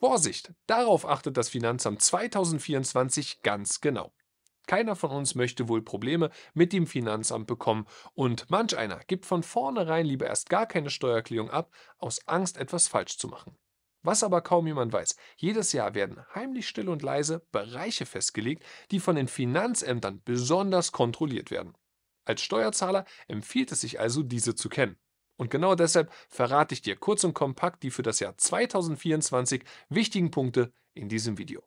Vorsicht, darauf achtet das Finanzamt 2024 ganz genau. Keiner von uns möchte wohl Probleme mit dem Finanzamt bekommen und manch einer gibt von vornherein lieber erst gar keine Steuererklärung ab, aus Angst etwas falsch zu machen. Was aber kaum jemand weiß, jedes Jahr werden heimlich still und leise Bereiche festgelegt, die von den Finanzämtern besonders kontrolliert werden. Als Steuerzahler empfiehlt es sich also, diese zu kennen. Und genau deshalb verrate ich dir kurz und kompakt die für das Jahr 2024 wichtigen Punkte in diesem Video.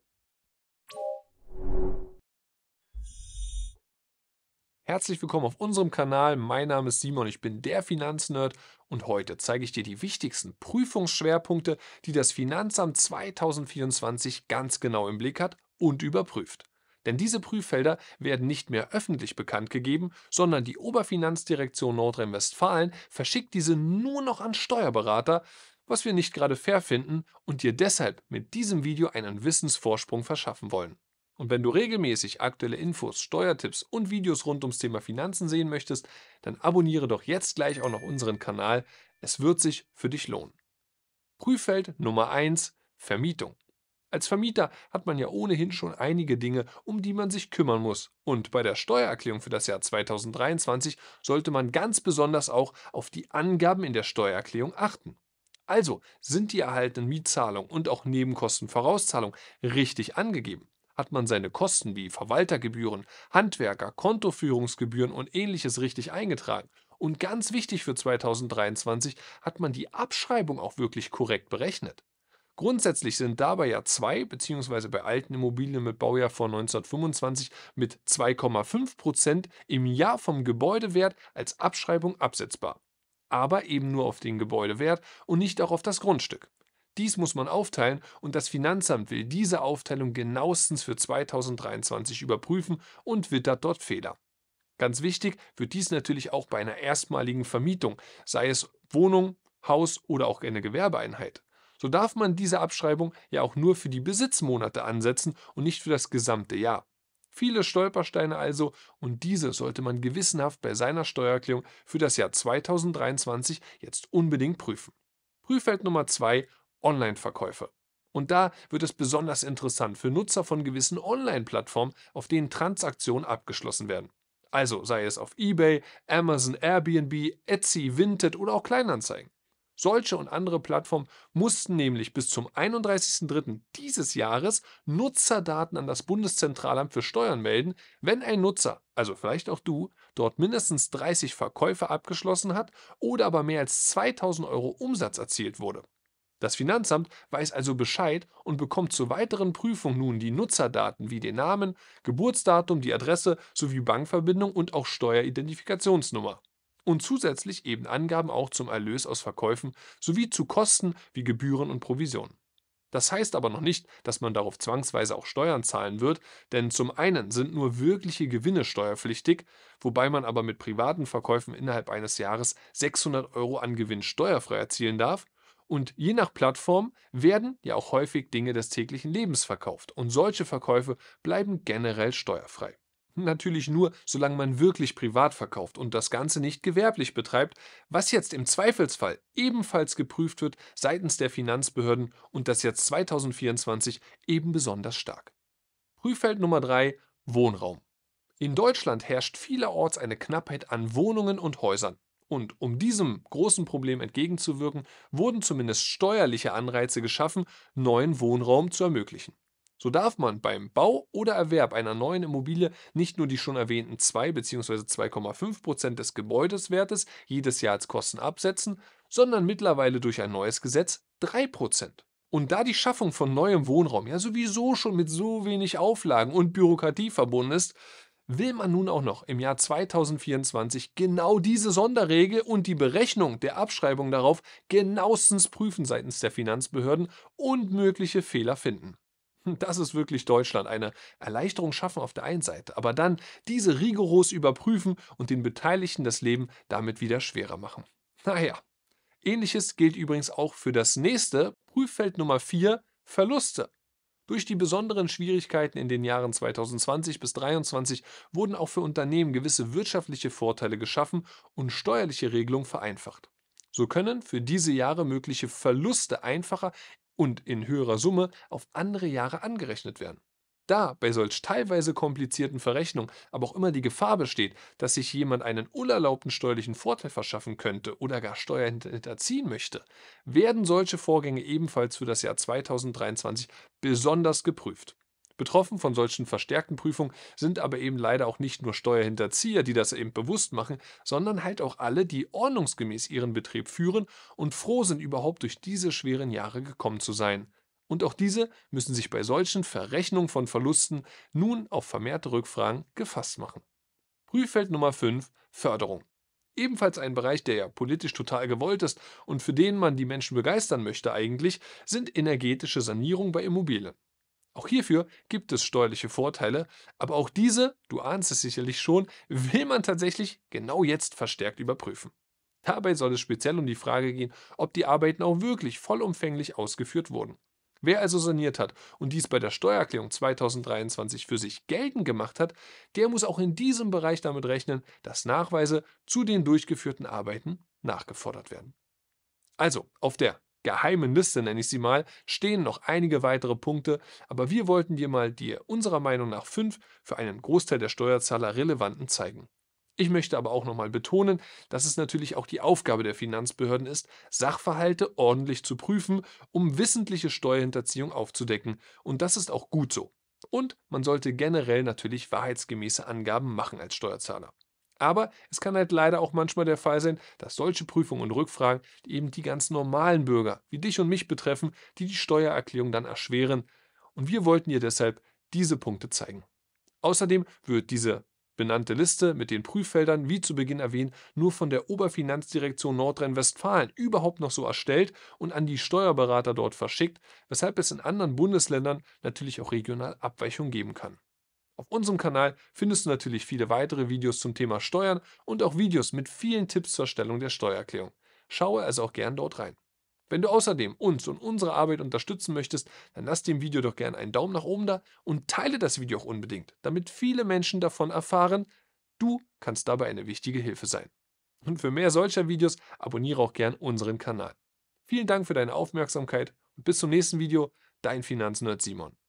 Herzlich willkommen auf unserem Kanal. Mein Name ist Simon, ich bin der Finanznerd und heute zeige ich dir die wichtigsten Prüfungsschwerpunkte, die das Finanzamt 2024 ganz genau im Blick hat und überprüft. Denn diese Prüffelder werden nicht mehr öffentlich bekannt gegeben, sondern die Oberfinanzdirektion Nordrhein-Westfalen verschickt diese nur noch an Steuerberater, was wir nicht gerade fair finden und dir deshalb mit diesem Video einen Wissensvorsprung verschaffen wollen. Und wenn du regelmäßig aktuelle Infos, Steuertipps und Videos rund ums Thema Finanzen sehen möchtest, dann abonniere doch jetzt gleich auch noch unseren Kanal. Es wird sich für dich lohnen. Prüffeld Nummer 1 Vermietung. Als Vermieter hat man ja ohnehin schon einige Dinge, um die man sich kümmern muss. Und bei der Steuererklärung für das Jahr 2023 sollte man ganz besonders auch auf die Angaben in der Steuererklärung achten. Also sind die erhaltenen Mietzahlungen und auch Nebenkostenvorauszahlungen richtig angegeben? Hat man seine Kosten wie Verwaltergebühren, Handwerker, Kontoführungsgebühren und ähnliches richtig eingetragen? Und ganz wichtig für 2023 hat man die Abschreibung auch wirklich korrekt berechnet. Grundsätzlich sind dabei ja zwei, beziehungsweise bei alten Immobilien mit Baujahr von 1925 mit 2,5 Prozent im Jahr vom Gebäudewert als Abschreibung absetzbar. Aber eben nur auf den Gebäudewert und nicht auch auf das Grundstück. Dies muss man aufteilen und das Finanzamt will diese Aufteilung genauestens für 2023 überprüfen und wittert dort Fehler. Ganz wichtig wird dies natürlich auch bei einer erstmaligen Vermietung, sei es Wohnung, Haus oder auch eine Gewerbeeinheit. So darf man diese Abschreibung ja auch nur für die Besitzmonate ansetzen und nicht für das gesamte Jahr. Viele Stolpersteine also und diese sollte man gewissenhaft bei seiner Steuererklärung für das Jahr 2023 jetzt unbedingt prüfen. Prüffeld Nummer 2 Online-Verkäufe. Und da wird es besonders interessant für Nutzer von gewissen Online-Plattformen, auf denen Transaktionen abgeschlossen werden. Also sei es auf eBay, Amazon, Airbnb, Etsy, Vinted oder auch Kleinanzeigen. Solche und andere Plattformen mussten nämlich bis zum 31.03. dieses Jahres Nutzerdaten an das Bundeszentralamt für Steuern melden, wenn ein Nutzer, also vielleicht auch du, dort mindestens 30 Verkäufe abgeschlossen hat oder aber mehr als 2000 Euro Umsatz erzielt wurde. Das Finanzamt weiß also Bescheid und bekommt zur weiteren Prüfung nun die Nutzerdaten wie den Namen, Geburtsdatum, die Adresse sowie Bankverbindung und auch Steueridentifikationsnummer und zusätzlich eben Angaben auch zum Erlös aus Verkäufen sowie zu Kosten wie Gebühren und Provisionen. Das heißt aber noch nicht, dass man darauf zwangsweise auch Steuern zahlen wird, denn zum einen sind nur wirkliche Gewinne steuerpflichtig, wobei man aber mit privaten Verkäufen innerhalb eines Jahres 600 Euro an Gewinn steuerfrei erzielen darf, und je nach Plattform werden ja auch häufig Dinge des täglichen Lebens verkauft, und solche Verkäufe bleiben generell steuerfrei. Natürlich nur, solange man wirklich privat verkauft und das Ganze nicht gewerblich betreibt, was jetzt im Zweifelsfall ebenfalls geprüft wird seitens der Finanzbehörden und das jetzt 2024 eben besonders stark. Prüffeld Nummer 3 Wohnraum. In Deutschland herrscht vielerorts eine Knappheit an Wohnungen und Häusern. Und um diesem großen Problem entgegenzuwirken, wurden zumindest steuerliche Anreize geschaffen, neuen Wohnraum zu ermöglichen. So darf man beim Bau oder Erwerb einer neuen Immobilie nicht nur die schon erwähnten 2 bzw. 2,5 Prozent des Gebäudeswertes jedes Jahr als Kosten absetzen, sondern mittlerweile durch ein neues Gesetz 3 Prozent. Und da die Schaffung von neuem Wohnraum ja sowieso schon mit so wenig Auflagen und Bürokratie verbunden ist, will man nun auch noch im Jahr 2024 genau diese Sonderregel und die Berechnung der Abschreibung darauf genauestens prüfen seitens der Finanzbehörden und mögliche Fehler finden. Das ist wirklich Deutschland. Eine Erleichterung schaffen auf der einen Seite, aber dann diese rigoros überprüfen und den Beteiligten das Leben damit wieder schwerer machen. Naja. Ähnliches gilt übrigens auch für das nächste, Prüffeld Nummer 4, Verluste. Durch die besonderen Schwierigkeiten in den Jahren 2020 bis 2023 wurden auch für Unternehmen gewisse wirtschaftliche Vorteile geschaffen und steuerliche Regelungen vereinfacht. So können für diese Jahre mögliche Verluste einfacher und in höherer Summe auf andere Jahre angerechnet werden. Da bei solch teilweise komplizierten Verrechnungen aber auch immer die Gefahr besteht, dass sich jemand einen unerlaubten steuerlichen Vorteil verschaffen könnte oder gar Steuern hinterziehen möchte, werden solche Vorgänge ebenfalls für das Jahr 2023 besonders geprüft. Betroffen von solchen verstärkten Prüfungen sind aber eben leider auch nicht nur Steuerhinterzieher, die das eben bewusst machen, sondern halt auch alle, die ordnungsgemäß ihren Betrieb führen und froh sind, überhaupt durch diese schweren Jahre gekommen zu sein. Und auch diese müssen sich bei solchen Verrechnungen von Verlusten nun auf vermehrte Rückfragen gefasst machen. Prüffeld Nummer 5 Förderung. Ebenfalls ein Bereich, der ja politisch total gewollt ist und für den man die Menschen begeistern möchte eigentlich, sind energetische Sanierung bei Immobilien. Auch hierfür gibt es steuerliche Vorteile, aber auch diese, du ahnst es sicherlich schon, will man tatsächlich genau jetzt verstärkt überprüfen. Dabei soll es speziell um die Frage gehen, ob die Arbeiten auch wirklich vollumfänglich ausgeführt wurden. Wer also saniert hat und dies bei der Steuererklärung 2023 für sich geltend gemacht hat, der muss auch in diesem Bereich damit rechnen, dass Nachweise zu den durchgeführten Arbeiten nachgefordert werden. Also, auf der geheimen Liste, nenne ich sie mal, stehen noch einige weitere Punkte, aber wir wollten dir mal die unserer Meinung nach fünf für einen Großteil der Steuerzahler relevanten zeigen. Ich möchte aber auch nochmal betonen, dass es natürlich auch die Aufgabe der Finanzbehörden ist, Sachverhalte ordentlich zu prüfen, um wissentliche Steuerhinterziehung aufzudecken. Und das ist auch gut so. Und man sollte generell natürlich wahrheitsgemäße Angaben machen als Steuerzahler. Aber es kann halt leider auch manchmal der Fall sein, dass solche Prüfungen und Rückfragen eben die ganz normalen Bürger wie dich und mich betreffen, die die Steuererklärung dann erschweren. Und wir wollten dir deshalb diese Punkte zeigen. Außerdem wird diese benannte Liste mit den Prüffeldern, wie zu Beginn erwähnt, nur von der Oberfinanzdirektion Nordrhein-Westfalen überhaupt noch so erstellt und an die Steuerberater dort verschickt, weshalb es in anderen Bundesländern natürlich auch regional Abweichungen geben kann. Auf unserem Kanal findest du natürlich viele weitere Videos zum Thema Steuern und auch Videos mit vielen Tipps zur Erstellung der Steuererklärung. Schaue also auch gern dort rein. Wenn du außerdem uns und unsere Arbeit unterstützen möchtest, dann lass dem Video doch gern einen Daumen nach oben da und teile das Video auch unbedingt, damit viele Menschen davon erfahren. Du kannst dabei eine wichtige Hilfe sein. Und für mehr solcher Videos abonniere auch gern unseren Kanal. Vielen Dank für deine Aufmerksamkeit und bis zum nächsten Video, dein Finanznerd Simon.